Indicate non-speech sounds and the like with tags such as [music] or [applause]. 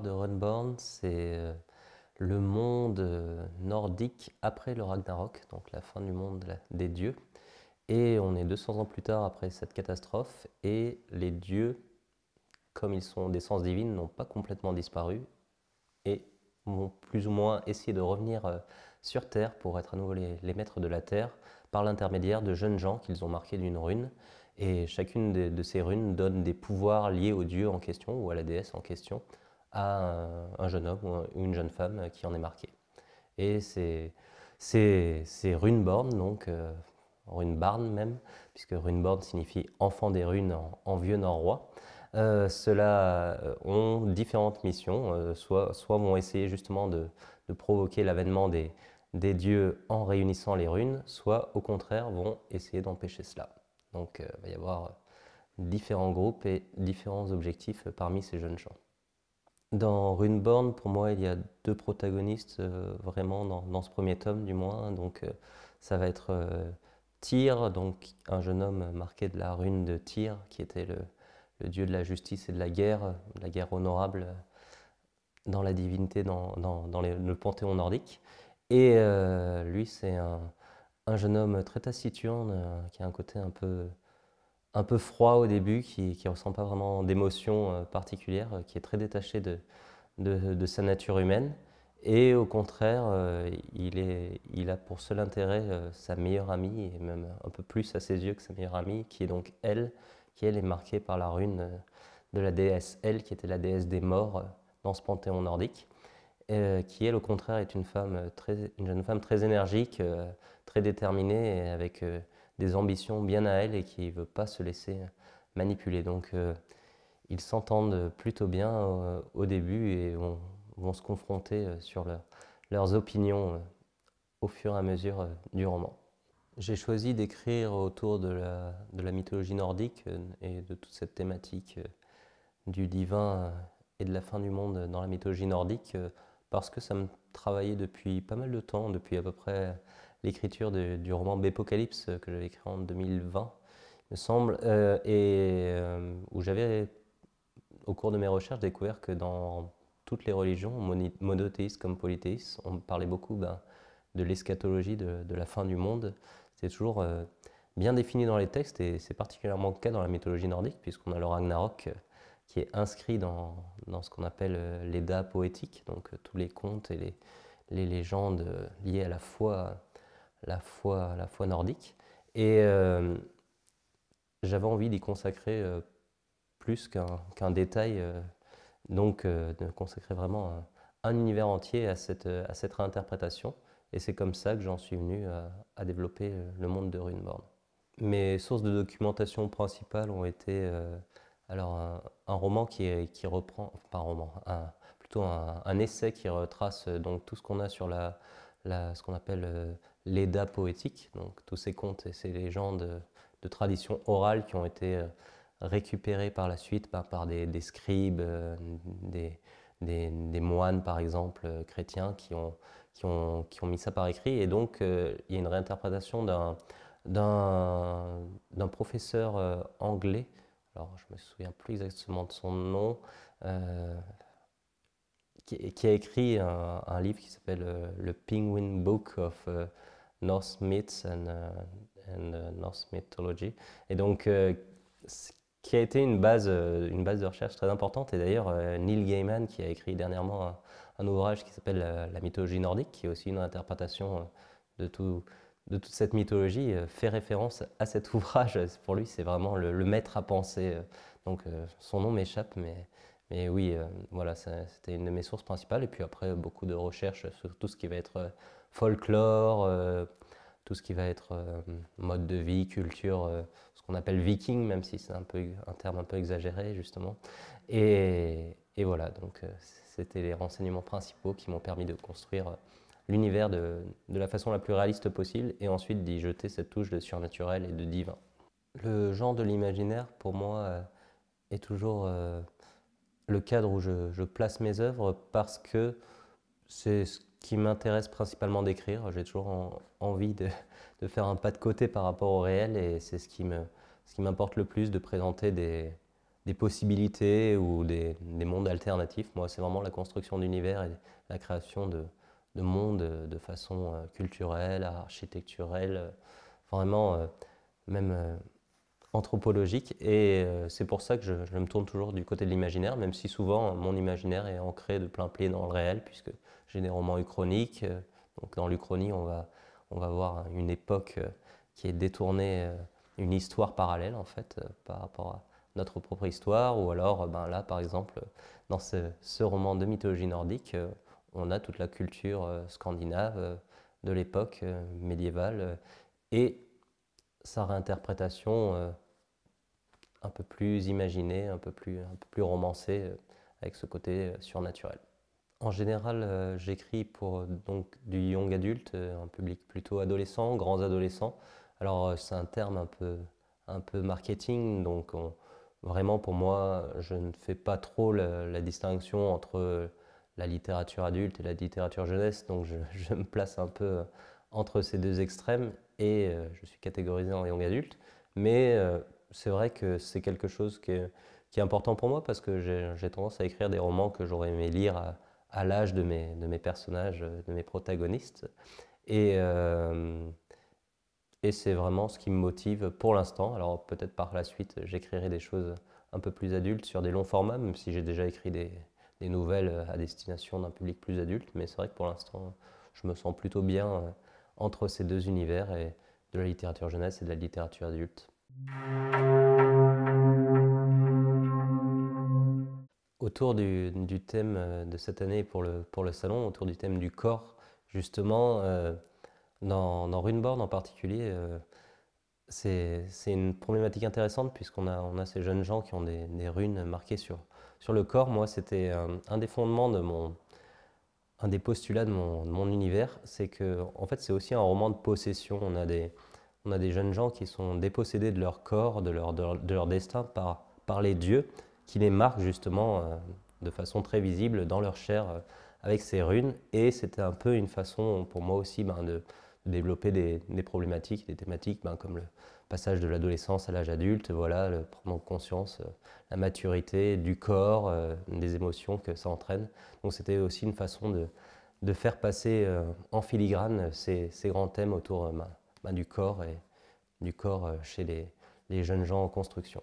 de Runborn, c'est euh, le monde euh, nordique après le Ragnarok, donc la fin du monde des dieux. Et on est 200 ans plus tard après cette catastrophe, et les dieux, comme ils sont des sens divines, n'ont pas complètement disparu, et ont plus ou moins essayé de revenir euh, sur Terre pour être à nouveau les, maîtres de la Terre, par l'intermédiaire de jeunes gens qu'ils ont marqués d'une rune. Et chacune de, de, ces runes donne des pouvoirs liés au dieu en question ou à la déesse en question à un jeune homme ou une jeune femme qui en est marqué. Et c'est c'est Runeborn, donc euh, Runebarn même, puisque Runeborn signifie enfant des runes en, vieux norrois. Euh, Ceux-là euh, ont différentes missions, euh, soit, vont essayer justement de, provoquer l'avènement des, des, dieux en réunissant les runes, soit au contraire vont essayer d'empêcher cela. Donc il euh, va y avoir différents groupes et différents objectifs parmi ces jeunes gens. Dans Runeborn, pour moi, il y a deux protagonistes euh, vraiment dans, ce premier tome, du moins. Donc, euh, ça va être euh, Tyr, donc un jeune homme marqué de la rune de Tyr, qui était le, dieu de la justice et de la guerre, la guerre honorable dans la divinité, dans, le panthéon nordique. Et lui, c'est un, un, jeune homme très taciturne, qui a un côté un peu un peu froid au début, qui ne ressent pas vraiment d'émotion euh, particulière, euh, qui est très détaché de, de, sa nature humaine. Et au contraire, euh, il, est, il, a pour seul intérêt sa meilleure amie, et même un peu plus à ses yeux que sa meilleure amie, qui est donc elle, qui elle est marquée par la rune de la déesse Elle, qui était la déesse des morts dans ce panthéon nordique, qui elle au contraire est une, femme très, une jeune femme très énergique, très déterminée, et avec des ambitions bien à elle et qui ne veut pas se laisser manipuler. Donc euh, ils s'entendent plutôt bien euh, au début et vont, se confronter euh, sur leurs opinions au fur et à mesure du roman. J'ai choisi d'écrire autour de de la, mythologie nordique et de toute cette thématique du divin et de la fin du monde dans la mythologie nordique parce que ça me travaillait depuis pas mal de temps, depuis à peu près l'écriture du roman Bépocalypse euh, que j'avais écrit en 2020, me semble, euh, et euh, où j'avais, au cours de mes recherches, découvert que dans toutes les religions, monothéistes comme polythéistes, on parlait beaucoup ben, de l'eschatologie, de, la fin du monde. C'est toujours bien défini dans les textes, et c'est particulièrement le cas dans la mythologie nordique, puisqu'on a le Ragnarok qui est inscrit dans, dans ce qu'on appelle l'Eda poétique, donc tous les contes et les, les légendes liées à la foi la foi, la foi nordique. Et euh, j'avais envie d'y consacrer euh, plus qu'un détail, euh, donc de consacrer vraiment un, univers entier à cette, à cette réinterprétation. Et c'est comme ça que j'en suis venu à, développer le monde de Runeborn. Mes sources de documentation principales ont été alors un, roman qui, qui, reprend, pas un roman, plutôt un, essai qui retrace donc tout ce qu'on a sur la, ce qu'on appelle euh, l'Eda poétique, donc tous ces contes et ces légendes euh, de tradition orale qui ont été euh, récupérés par la suite ben, par, des, scribes, des, des, moines par exemple chrétiens qui ont, qui, ont, qui ont mis ça par écrit. Et donc il y a une réinterprétation d'un, d'un, d'un professeur anglais, alors je me souviens plus exactement de son nom, qui, a écrit un, livre qui s'appelle euh, Le Penguin Book of euh, Norse Myths and, euh, Norse Mythology. Et donc, qui a été une base, une base de recherche très importante. Et d'ailleurs, Neil Gaiman, qui a écrit dernièrement un, ouvrage qui s'appelle La mythologie nordique, qui est aussi une interprétation de, tout, de toute cette mythologie, fait référence à cet [laughs] ouvrage. Pour lui, c'est vraiment le, maître à penser. Donc, son nom m'échappe, mais mais oui, euh, voilà, c'était une de mes sources principales. Et puis après, beaucoup de recherches sur tout ce qui va être euh, folklore, euh, tout ce qui va être mode de vie, culture, ce qu'on appelle viking, même si c'est un, peu, un terme un peu exagéré, justement. Et, voilà, donc c'était les renseignements principaux qui m'ont permis de construire l'univers de, de la façon la plus réaliste possible et ensuite d'y jeter cette touche de surnaturel et de divin. Le genre de l'imaginaire, pour moi, est toujours le cadre où je, place mes œuvres parce que c'est ce qui m'intéresse principalement d'écrire. J'ai toujours envie [laughs] de, faire un pas de côté par rapport au réel et c'est ce qui m'importe le plus de présenter des, possibilités ou des, mondes alternatifs. Moi, c'est vraiment la construction d'univers et la création de, de mondes de façon euh, culturelle, architecturelle, euh, vraiment euh, même anthropologique. Et euh, c'est pour ça que je, me tourne toujours du côté de l'imaginaire, même si souvent euh, mon imaginaire est ancré de plein pied dans le réel, puisque j'ai des romans uchroniques. Euh, donc dans l'Uchronie, on va, on va voir une époque qui est détournée, une histoire parallèle en fait, par rapport à notre propre histoire. Ou alors ben là, par exemple, dans ce, ce roman de mythologie nordique, on a toute la culture scandinave de l'époque médiévale et sa réinterprétation un peu plus imaginé, un peu plus, un plus romancé, euh, avec ce côté euh, surnaturel. En général, euh, j'écris pour donc, du young adulte, un public plutôt adolescent, grands adolescents. Alors c'est un terme un peu, un peu marketing, donc vraiment pour moi, je ne fais pas trop la, distinction entre la littérature adulte et la littérature jeunesse, donc je, [laughs] me place un peu entre ces deux extrêmes et je suis catégorisé en young adulte. Mais c'est vrai que c'est quelque chose qui est, important pour moi parce que j'ai tendance à écrire des romans que j'aurais aimé lire à, l'âge de mes, personnages, de mes protagonistes. Euh, et, c'est vraiment ce qui me motive pour l'instant. Alors peut-être par la suite, j'écrirai des choses un peu plus adultes sur des longs formats, même si j'ai déjà écrit des, des, nouvelles à destination d'un public plus adulte. Mais c'est vrai que pour l'instant, je me sens plutôt bien euh, entre ces deux univers, et de la littérature jeunesse et de la littérature adulte. Autour du, thème euh, de cette année pour le, pour le salon, autour du thème du corps, justement, euh, dans, dans Runeborn en particulier, euh, c'est une problématique intéressante puisqu'on a, on a ces jeunes gens qui ont des, runes marquées sur, sur le corps. Moi, c'était un, des fondements de mon, un des postulats de mon, de mon univers, c'est que en fait, c'est aussi un roman de possession. On a des, on a des jeunes gens qui sont dépossédés de leur corps, de leur, de leur, destin par, par les dieux, qui les marquent justement euh, de façon très visible dans leur chair euh, avec ces runes. Et c'était un peu une façon pour moi aussi ben, de, développer des, problématiques, des thématiques ben, comme le passage de l'adolescence à l'âge adulte, voilà, le prendre conscience, euh, la maturité du corps, des émotions que ça entraîne. Donc c'était aussi une façon de, de faire passer en filigrane ces, grands thèmes autour ben, ben, du corps et du corps euh, chez les, jeunes gens en construction.